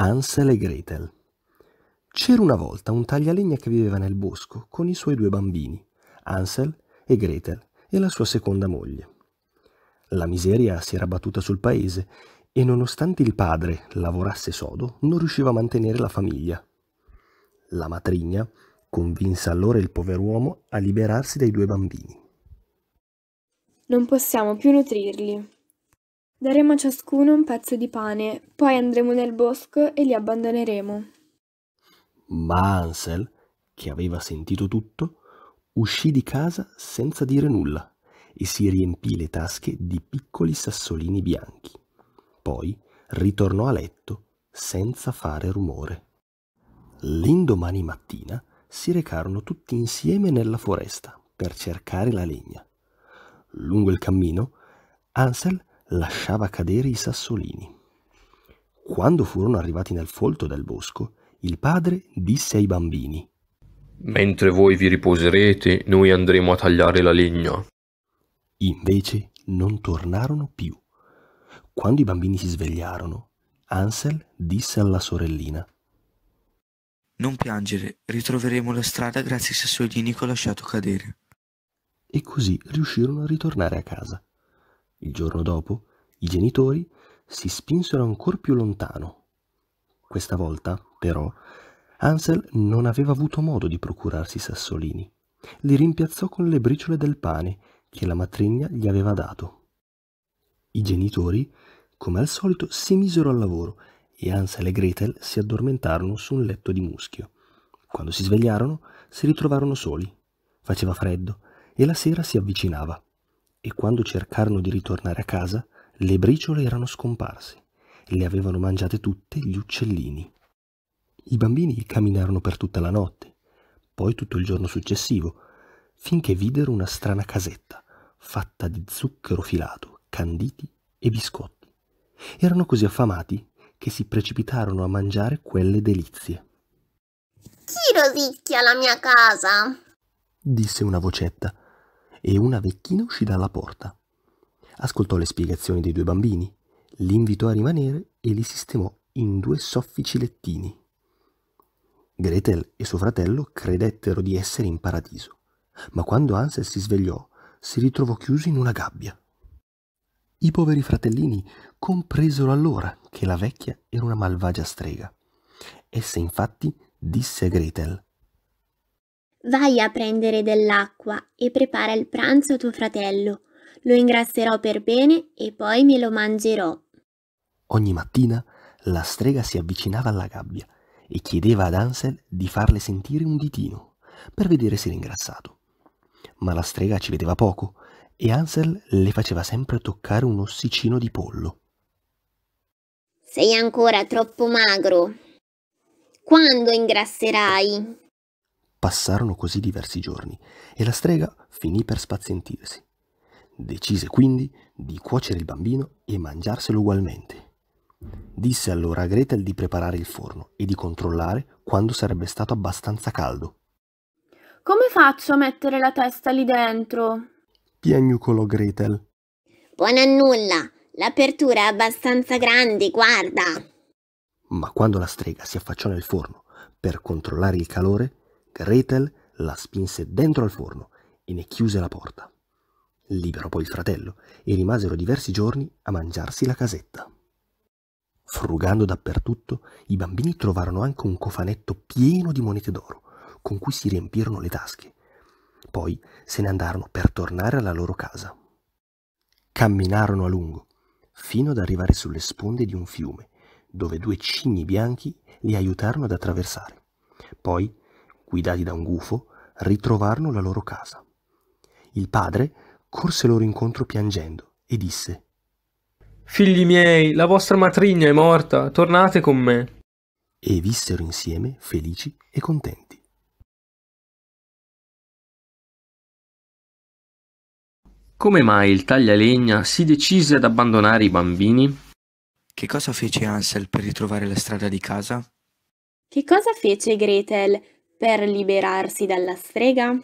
Ansel e Gretel. C'era una volta un taglialegna che viveva nel bosco con i suoi due bambini, Ansel e Gretel, e la sua seconda moglie. La miseria si era battuta sul paese e nonostante il padre lavorasse sodo, non riusciva a mantenere la famiglia. La matrigna convinse allora il pover'uomo a liberarsi dai due bambini. Non possiamo più nutrirli, Daremo a ciascuno un pezzo di pane, poi andremo nel bosco e li abbandoneremo. Ma Ansel, che aveva sentito tutto, uscì di casa senza dire nulla e si riempì le tasche di piccoli sassolini bianchi. Poi ritornò a letto senza fare rumore. L'indomani mattina si recarono tutti insieme nella foresta per cercare la legna. Lungo il cammino, Ansel lasciava cadere i sassolini. Quando furono arrivati nel folto del bosco, il padre disse ai bambini Mentre voi vi riposerete, noi andremo a tagliare la legna. Invece non tornarono più. Quando i bambini si svegliarono, Ansel disse alla sorellina Non piangere, ritroveremo la strada grazie ai sassolini che ho lasciato cadere. E così riuscirono a ritornare a casa. Il giorno dopo, i genitori si spinsero ancora più lontano. Questa volta, però, Ansel non aveva avuto modo di procurarsi sassolini. Li rimpiazzò con le briciole del pane che la matrigna gli aveva dato. I genitori, come al solito, si misero al lavoro e Ansel e Gretel si addormentarono su un letto di muschio. Quando si svegliarono, si ritrovarono soli. Faceva freddo e la sera si avvicinava e quando cercarono di ritornare a casa le briciole erano scomparse le avevano mangiate tutte gli uccellini. I bambini camminarono per tutta la notte, poi tutto il giorno successivo, finché videro una strana casetta fatta di zucchero filato, canditi e biscotti. Erano così affamati che si precipitarono a mangiare quelle delizie. Chi rosicchia la mia casa? disse una vocetta e una vecchina uscì dalla porta. Ascoltò le spiegazioni dei due bambini, li invitò a rimanere e li sistemò in due soffici lettini. Gretel e suo fratello credettero di essere in paradiso, ma quando Hansel si svegliò si ritrovò chiuso in una gabbia. I poveri fratellini compresero allora che la vecchia era una malvagia strega. Essa infatti disse a Gretel Vai a prendere dell'acqua e prepara il pranzo a tuo fratello. Lo ingrasserò per bene e poi me lo mangerò. Ogni mattina la strega si avvicinava alla gabbia e chiedeva ad Ansel di farle sentire un ditino per vedere se era ingrassato. Ma la strega ci vedeva poco e Ansel le faceva sempre toccare un ossicino di pollo. Sei ancora troppo magro. Quando ingrasserai? Passarono così diversi giorni e la strega finì per spazientirsi. Decise quindi di cuocere il bambino e mangiarselo ugualmente. Disse allora a Gretel di preparare il forno e di controllare quando sarebbe stato abbastanza caldo. Come faccio a mettere la testa lì dentro? piagnucolò Gretel. Buona nulla, l'apertura è abbastanza grande, guarda. Ma quando la strega si affacciò nel forno per controllare il calore, Gretel la spinse dentro al forno e ne chiuse la porta. Liberò poi il fratello e rimasero diversi giorni a mangiarsi la casetta. Frugando dappertutto, i bambini trovarono anche un cofanetto pieno di monete d'oro, con cui si riempirono le tasche. Poi se ne andarono per tornare alla loro casa. Camminarono a lungo, fino ad arrivare sulle sponde di un fiume, dove due cigni bianchi li aiutarono ad attraversare. Poi guidati da un gufo, ritrovarono la loro casa. Il padre corse loro incontro piangendo e disse Figli miei, la vostra matrigna è morta, tornate con me. E vissero insieme felici e contenti. Come mai il taglialegna si decise ad abbandonare i bambini? Che cosa fece Ansel per ritrovare la strada di casa? Che cosa fece Gretel per liberarsi dalla strega?